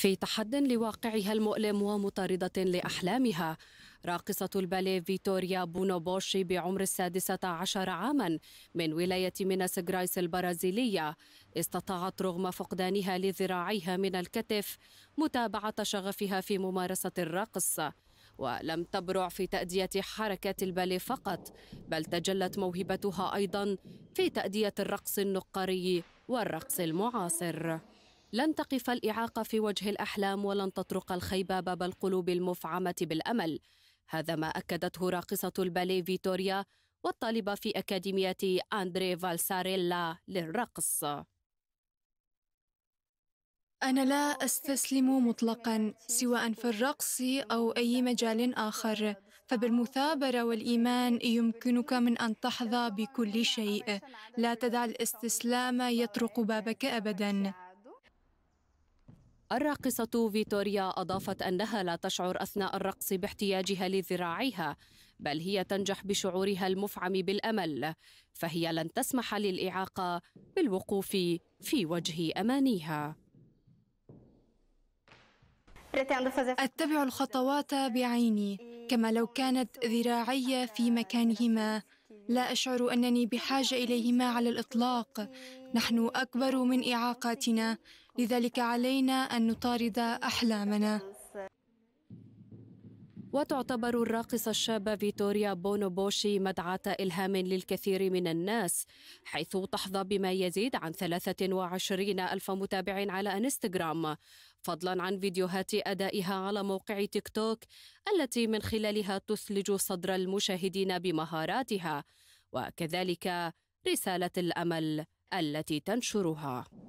في تحد لواقعها المؤلم ومطاردة لأحلامها راقصة الباليه فيتوريا بونوبوشي بعمر السادسة عشر عاما من ولاية ميناس جرايس البرازيلية استطاعت رغم فقدانها لذراعيها من الكتف متابعة شغفها في ممارسة الرقص ولم تبرع في تأدية حركات الباليه فقط بل تجلت موهبتها أيضا في تأدية الرقص النقري والرقص المعاصر لن تقف الإعاقة في وجه الأحلام ولن تطرق الخيبة باب القلوب المفعمة بالأمل هذا ما أكدته راقصة الباليه فيتوريا والطالبة في أكاديمية أندري فالساريلا للرقص أنا لا أستسلم مطلقا سواء في الرقص أو أي مجال آخر فبالمثابرة والإيمان يمكنك من أن تحظى بكل شيء لا تدع الاستسلام يطرق بابك أبداً الراقصة فيتوريا أضافت أنها لا تشعر أثناء الرقص باحتياجها لذراعيها بل هي تنجح بشعورها المفعم بالأمل فهي لن تسمح للإعاقة بالوقوف في وجه أمانيها أتبع الخطوات بعيني كما لو كانت ذراعي في مكانهما لا اشعر انني بحاجه اليهما على الاطلاق نحن اكبر من اعاقاتنا لذلك علينا ان نطارد احلامنا وتعتبر الراقصة الشابة فيتوريا بونوبوشي مدعاة إلهام للكثير من الناس حيث تحظى بما يزيد عن 23 ألف متابع على إنستغرام فضلا عن فيديوهات أدائها على موقع تيك توك التي من خلالها تثلج صدر المشاهدين بمهاراتها وكذلك رسالة الأمل التي تنشرها